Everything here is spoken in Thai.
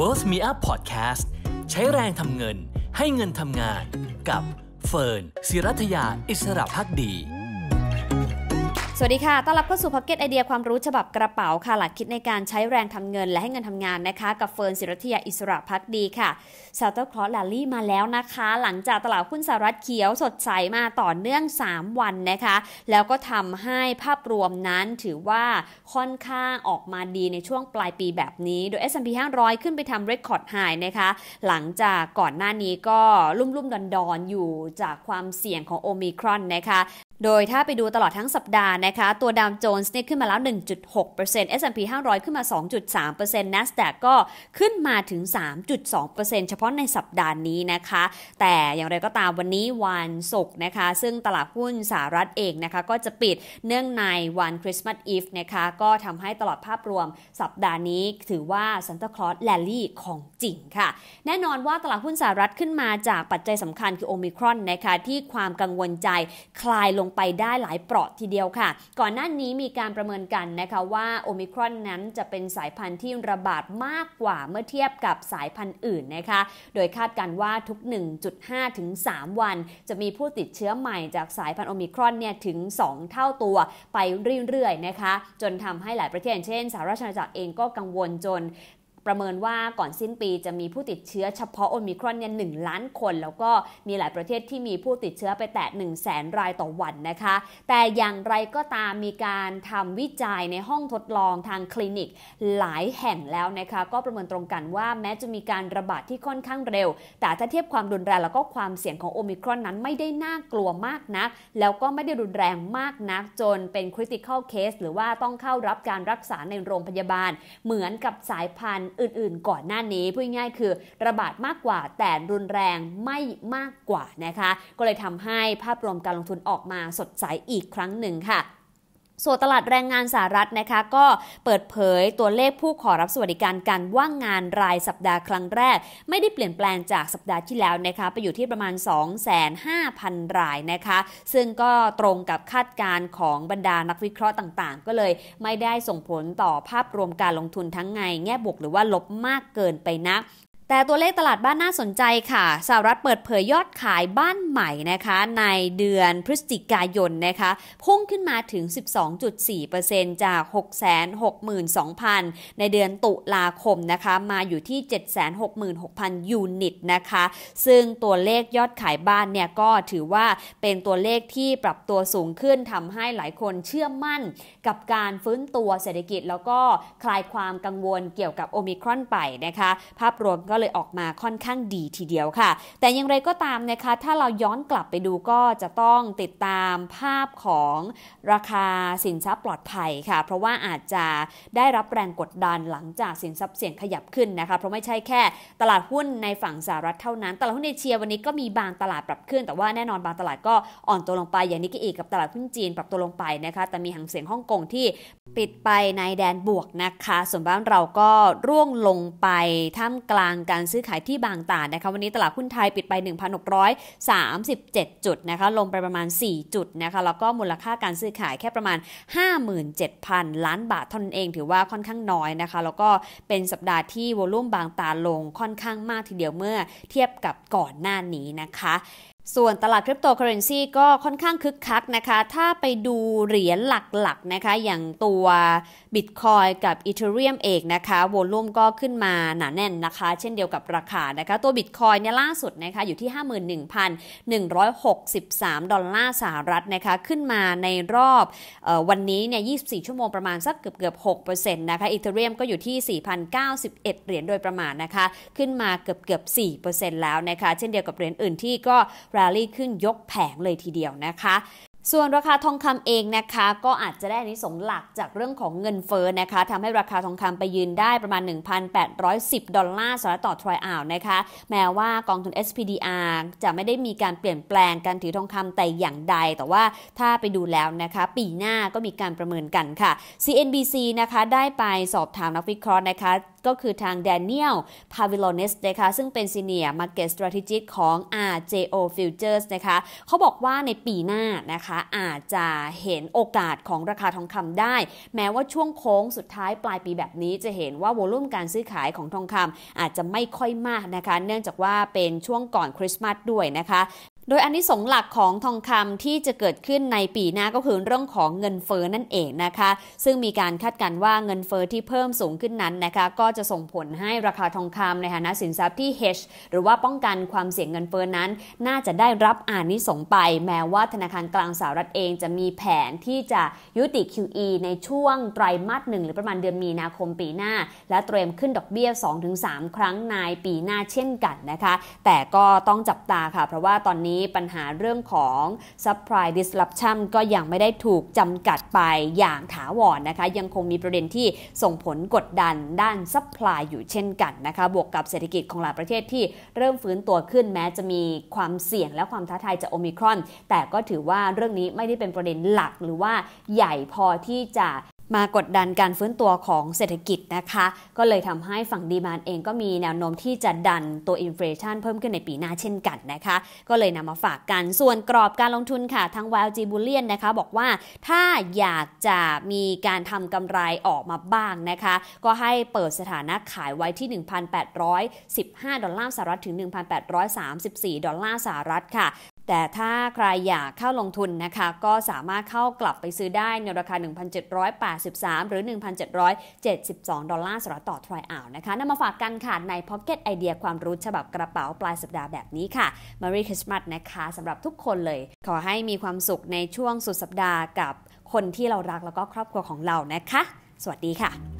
Worth Me Up Podcast ใช้แรงทำเงินให้เงินทำงาน กับเฟิร์น ศิรัทยาอิสระพักดีสวัสดีค่ะ ต้อนรับเข้าสู่พั o เก็ตไอเดียความรู้ฉบับกระเป๋าค่ะ หลักคิดในการใช้แรงทำเงินและให้เงินทำงานนะคะ กับเฟิร์นศิรธิยาอิสระพักดีค่ะซาเต์คลอสลาลี่มาแล้วนะคะ หลังจากตลาดหุ้นสหรัฐเขียวสดใสมาต่อเนื่อง 3 วันนะคะ แล้วก็ทำให้ภาพรวมนั้นถือว่าค่อนข้างออกมาดีในช่วงปลายปีแบบนี้ โดย S&P 500ขึ้นไปทำเรคคอร์ดไฮนะคะ หลังจากก่อนหน้านี้ก็ลุ่มๆดอนๆอยู่จากความเสี่ยงของโอมิครอนนะคะโดยถ้าไปดูตลอดทั้งสัปดาห์นะคะ ตัวดาวโจนส์เนี่ยขึ้นมาแล้ว 1.6% S&P 500 ขึ้นมา 2.3% NASDAQ ก็ขึ้นมาถึง 3.2%เฉพาะในสัปดาห์นี้นะคะ แต่อย่างไรก็ตามวันนี้วันศุกร์นะคะ ซึ่งตลาดหุ้นสหรัฐเองนะคะ ก็จะปิดเนื่องในวันคริสต์มาสอีฟนะคะ ก็ทำให้ตลอดภาพรวมสัปดาห์นี้ถือว่าซันตาคลอสแลลี่ของจริงค่ะ แน่นอนว่าตลาดหุ้นสหรัฐขึ้นมาจากปัจจัยสำคัญคือโอมิครอนนะคะที่ความกังวลใจคลายลงไปได้หลายเปราะทีเดียวค่ะ ก่อนหน้านี้มีการประเมินกันนะคะว่าโอมิครอนนั้นจะเป็นสายพันธุ์ที่ระบาดมากกว่าเมื่อเทียบกับสายพันธุ์อื่นนะคะ โดยคาดการว่าทุก 1.5 ถึง 3 วัน จะมีผู้ติดเชื้อใหม่จากสายพันธุ์โอมิครอนเนี่ย ถึง 2 เท่าตัวไปเรื่อยๆ นะคะ จนทำให้หลายประเทศเช่นสหรัฐอเมริกาเองก็กังวลจนประเมินว่าก่อนสิ้นปีจะมีผู้ติดเชื้อเฉพาะโอมิครอนเนี่ยหล้านคน แล้วก็มีหลายประเทศที่มีผู้ติดเชื้อไปแตะ1 0 0 0 0แสนรายต่อวันนะคะ แต่อย่างไรก็ตามมีการทำวิจัยในห้องทดลองทางคลินิกหลายแห่งแล้วนะคะก็ประเมินตรงกันว่าแม้จะมีการระบาดที่ค่อนข้างเร็ว แต่ถ้าเทียบความรุนแรง แล้วก็ความเสี่ยงของโอมิครอนนั้นไม่ได้น่ากลัวมากนัก แล้วก็ไม่ได้รุนแรงมากนักจนเป็นคริติคอลเคสหรือว่าต้องเข้ารับการรักษาในโรงพยาบาล เหมือนกับสายพันธุ์อื่น ๆก่อนหน้านี้พูดง่ายๆคือระบาดมากกว่าแต่รุนแรงไม่มากกว่านะคะ ก็เลยทำให้ภาพรวมการลงทุนออกมาสดใสอีกครั้งหนึ่งค่ะส่วนตลาดแรงงานสหรัฐนะคะก็เปิดเผยตัวเลขผู้ขอรับสวัสดิการการว่างงานรายสัปดาห์ครั้งแรก ไม่ได้เปลี่ยนแปลงจากสัปดาห์ที่แล้วนะคะไปอยู่ที่ประมาณ 2,500 0 รายนะคะ ซึ่งก็ตรงกับคาดการณ์ของบรรดานักวิเคราะห์ต่างๆก็เลยไม่ได้ส่งผลต่อภาพรวมการลงทุนทั้งไงแง่บวกหรือว่าลบมากเกินไปนะักแต่ตัวเลขตลาดบ้านน่าสนใจค่ะสหรัฐเปิดเผยยอดขายบ้านใหม่นะคะในเดือนพฤศจิกายนนะคะพุ่งขึ้นมาถึง 12.4%จาก 662,000 ในเดือนตุลาคมนะคะมาอยู่ที่ 766,000 ยูนิตนะคะ ซึ่งตัวเลขยอดขายบ้านเนี่ยก็ถือว่าเป็นตัวเลขที่ปรับตัวสูงขึ้นทำให้หลายคนเชื่อมั่นกับการฟื้นตัวเศรษฐกิจแล้วก็คลายความกังวลเกี่ยวกับโอมิครอนไปนะคะภาพรวมก็ก็เลยออกมาค่อนข้างดีทีเดียวค่ะ แต่อย่างไรก็ตามนะคะ ถ้าเราย้อนกลับไปดูก็จะต้องติดตามภาพของราคาสินทรัพย์ปลอดภัยค่ะ เพราะว่าอาจจะได้รับแรงกดดันหลังจากสินทรัพย์เสี่ยงขยับขึ้นนะคะ เพราะไม่ใช่แค่ตลาดหุ้นในฝั่งสหรัฐเท่านั้น ตลาดหุ้นเอเชียวันนี้ก็มีบางตลาดปรับขึ้น แต่ว่าแน่นอนบางตลาดก็อ่อนตัวลงไป อย่างนี้ก็อีกับตลาดหุ้นจีนปรับตัวลงไปนะคะ แต่มีหางเสียงฮ่องกงที่ปิดไปในแดนบวกนะคะ ส่วนบ้านเราก็ร่วงลงไปท่ามกลางการซื้อขายที่บางตานะคะวันนี้ตลาดหุ้นไทยปิดไป 1,637 จุดนะคะลงไปประมาณ 4 จุดนะคะแล้วก็มูลค่าการซื้อขายแค่ประมาณ 57,000 ล้านบาทเท่านั้นเองถือว่าค่อนข้างน้อยนะคะแล้วก็เป็นสัปดาห์ที่โวลุ่มบางตาลงค่อนข้างมากทีเดียวเมื่อเทียบกับก่อนหน้านี้นะคะส่วนตลาดคริปโตเคอเรนซีก็ค่อนข้างคึกคักนะคะ ถ้าไปดูเหรียญหลัก ๆ นะคะ อย่างตัว Bitcoin กับ e t h e r e ยมเองนะคะ โวลุ่มก็ขึ้นมาหนาแน่นนะคะ เช่นเดียวกับราคานะคะ ตัว Bitcoin เนี่ยล่าสุดนะคะอยู่ที่ 51,163 ดอลลาร์สหรัฐนะคะ ขึ้นมาในรอบออวันนี้เนี่ย24 ชั่วโมงประมาณสักเกือบเกือบ6%นะคะ e t h e r e ยมก็อยู่ที่ 4,091 เหรียญโดยประมาณนะคะ ขึ้นมาเกือบเกือบ4%แล้วนะคะ เช่นเดียวกับเหรียญอื่นที่ก็แรลลี่ขึ้นยกแผงเลยทีเดียวนะคะ ส่วนราคาทองคำเองนะคะ ก็อาจจะได้นิสงหลักจากเรื่องของเงินเฟ้อนะคะทำให้ราคาทองคำไปยืนได้ประมาณ 1,810 ดอลลาร์สหรัฐต่อทรอยอาวนะคะ แม้ว่ากองทุน SPDR จะไม่ได้มีการเปลี่ยนแปลงการถือทองคำแต่อย่างใด แต่ว่าถ้าไปดูแล้วนะคะ ปีหน้าก็มีการประเมินกันค่ะ CNBC นะคะ ได้ไปสอบถามนักวิเคราะห์นะคะก็คือทางแดเนียลพาวิลเนสนะคะซึ่งเป็นซีเนียร์มาร์เก็ตสตรัทจิตของ RJO Futures นะคะเขาบอกว่าในปีหน้านะคะอาจจะเห็นโอกาสของราคาทองคำได้ แม้ว่าช่วงโค้งสุดท้ายปลายปีแบบนี้จะเห็นว่าโวลุ่มการซื้อขายของทองคำอาจจะไม่ค่อยมากนะคะ เนื่องจากว่าเป็นช่วงก่อนคริสต์มาสด้วยนะคะโดยอันนี้สงหลักของทองคำที่จะเกิดขึ้นในปีหน้าก็คือเรื่องของเงินเฟอ้อนั่นเองนะคะ ซึ่งมีการคาดการว่าเงินเฟอ้อที่เพิ่มสูงขึ้นนั้นนะคะ ก็จะส่งผลให้ราคาทองคำในฐานะสินทรัพย์ที่ hedge หรือว่าป้องกันความเสี่ยงเงินเฟอ้อนั้น น่าจะได้รับอานิสงไป แม้ว่าธนาคารกลางสหรัฐเองจะมีแผนที่จะยุติ QE ในช่วงไตรมาสหนึ่งหรือประมาณเดือนมีนาคมปีหน้า และเตรียมขึ้นดอกเบี้ย2-3 ครั้งในปีหน้าเช่นกันนะคะ แต่ก็ต้องจับตาค่ะ เพราะว่าตอนนี้ี้ปัญหาเรื่องของ supply disruption ก็ยังไม่ได้ถูกจำกัดไปอย่างถาวรนนะคะ ยังคงมีประเด็นที่ส่งผลกดดันด้าน supply อยู่เช่นกันนะคะ บวกกับเศรษฐกิจของหลายประเทศที่เริ่มฟื้นตัวขึ้นแม้จะมีความเสี่ยงและความท้าทายจากโอมิครอน แต่ก็ถือว่าเรื่องนี้ไม่ได้เป็นประเด็นหลักหรือว่าใหญ่พอที่จะมากดดันการฟื้นตัวของเศรษฐกิจนะคะ ก็เลยทำให้ฝั่งดีมานเองก็มีแนวโน้มที่จะดันตัวอินฟลชันเพิ่มขึ้นในปีหน้าเช่นกันนะคะ ก็เลยนำมาฝากกัน ส่วนกรอบการลงทุนค่ะทางล l g Bullion นะคะ บอกว่าถ้าอยากจะมีการทำกำไรออกมาบ้างนะคะ ก็ให้เปิดสถานะขายไว้ที่ 1,815 ดอลลาร์สหรัฐถึง 1,834 ดอลลาร์สหรัฐค่ะแต่ถ้าใครอยากเข้าลงทุนนะคะ ก็สามารถเข้ากลับไปซื้อได้ในราคา 1,783 หรือ 1,772 ดอลลาร์สหรัฐต่อทรอยอัลนะคะนำมาฝากกันค่ะใน Pocket ไอเดียความรู้ฉบับกระเป๋าปลายสัปดาห์แบบนี้ค่ะ Merry Christmas นะคะสำหรับทุกคนเลย ขอให้มีความสุขในช่วงสุดสัปดาห์กับคนที่เรารักแล้วก็ครอบครัวของเรานะคะ สวัสดีค่ะ